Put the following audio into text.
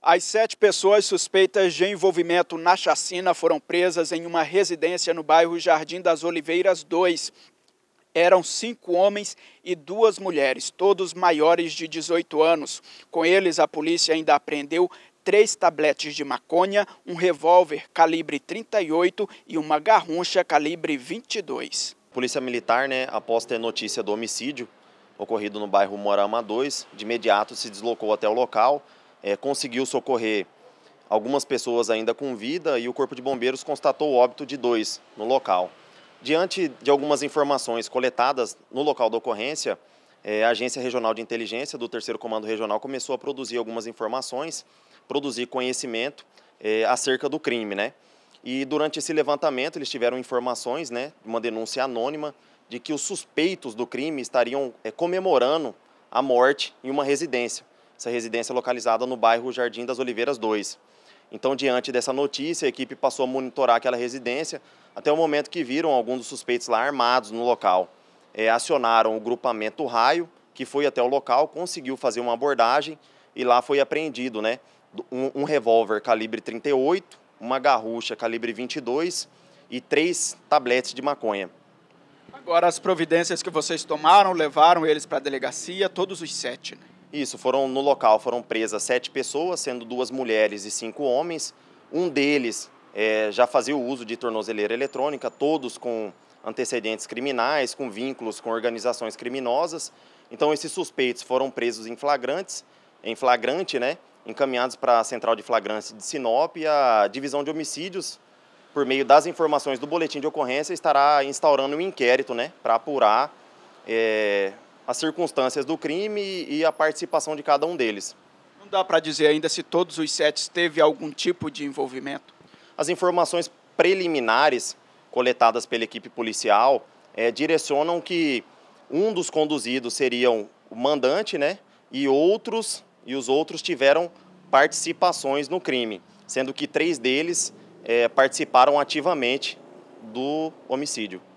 As sete pessoas suspeitas de envolvimento na chacina foram presas em uma residência no bairro Jardim das Oliveiras 2. Eram cinco homens e duas mulheres, todos maiores de 18 anos. Com eles, a polícia ainda apreendeu três tabletes de maconha, um revólver calibre 38 e uma garruncha calibre 22. A polícia Militar, né, após ter notícia do homicídio ocorrido no bairro Morama 2, de imediato se deslocou até o local, é, conseguiu socorrer algumas pessoas ainda com vida e o Corpo de Bombeiros constatou o óbito de dois no local. Diante de algumas informações coletadas no local da ocorrência, é, a Agência Regional de Inteligência do Terceiro Comando Regional começou a produzir algumas informações, produzir conhecimento é, acerca do crime, né? E durante esse levantamento eles tiveram informações, né, uma denúncia anônima de que os suspeitos do crime estariam é, comemorando a morte em uma residência. Essa residência é localizada no bairro Jardim das Oliveiras 2. Então, diante dessa notícia, a equipe passou a monitorar aquela residência até o momento que viram alguns dos suspeitos lá armados no local. É, acionaram o grupamento Raio, que foi até o local, conseguiu fazer uma abordagem e lá foi apreendido né, um, um revólver calibre 38, uma garrucha calibre 22 e três tabletes de maconha. Agora, as providências que vocês tomaram levaram eles para a delegacia, todos os sete, né? Isso, foram no local foram presas sete pessoas, sendo duas mulheres e cinco homens. Um deles é, já fazia o uso de tornozeleira eletrônica, todos com antecedentes criminais, com vínculos com organizações criminosas. Então esses suspeitos foram presos em flagrantes, em flagrante, né? Encaminhados para a Central de Flagrante de Sinop e a Divisão de Homicídios, por meio das informações do boletim de ocorrência, estará instaurando um inquérito, né, para apurar é, as circunstâncias do crime e a participação de cada um deles. Não dá para dizer ainda se todos os sete teve algum tipo de envolvimento? As informações preliminares coletadas pela equipe policial é, direcionam que um dos conduzidos seria o mandante, né? E outros e os outros tiveram participações no crime, sendo que três deles é, participaram ativamente do homicídio.